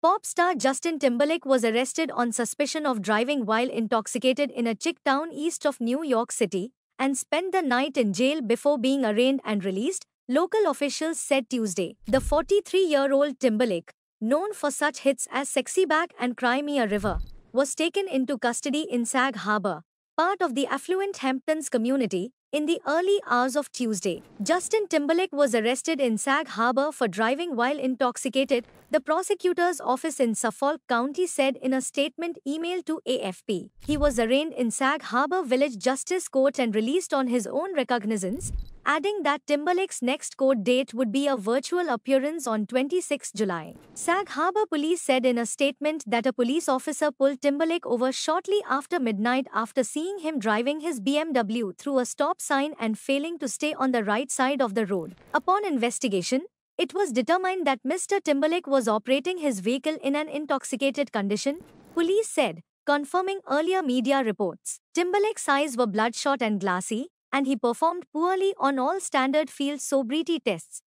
Pop star Justin Timberlake was arrested on suspicion of driving while intoxicated in a chick town east of New York City and spent the night in jail before being arraigned and released, local officials said Tuesday. The 43-year-old Timberlake, known for such hits as Sexy Back and Cry Me a River, was taken into custody in Sag Harbor, part of the affluent Hamptons community, in the early hours of Tuesday, Justin Timberlake was arrested in Sag Harbor for driving while intoxicated, the prosecutor's office in Suffolk County said in a statement email to AFP. He was arraigned in Sag Harbor Village Justice Court and released on his own recognizance, adding that Timberlake's next court date would be a virtual appearance on 26 July. Sag Harbor Police said in a statement that a police officer pulled Timberlake over shortly after midnight after seeing him driving his BMW through a stop sign and failing to stay on the right side of the road. Upon investigation, it was determined that Mr. Timberlake was operating his vehicle in an intoxicated condition, police said, confirming earlier media reports. Timberlake's eyes were bloodshot and glassy, and he performed poorly on all standard field sobriety tests.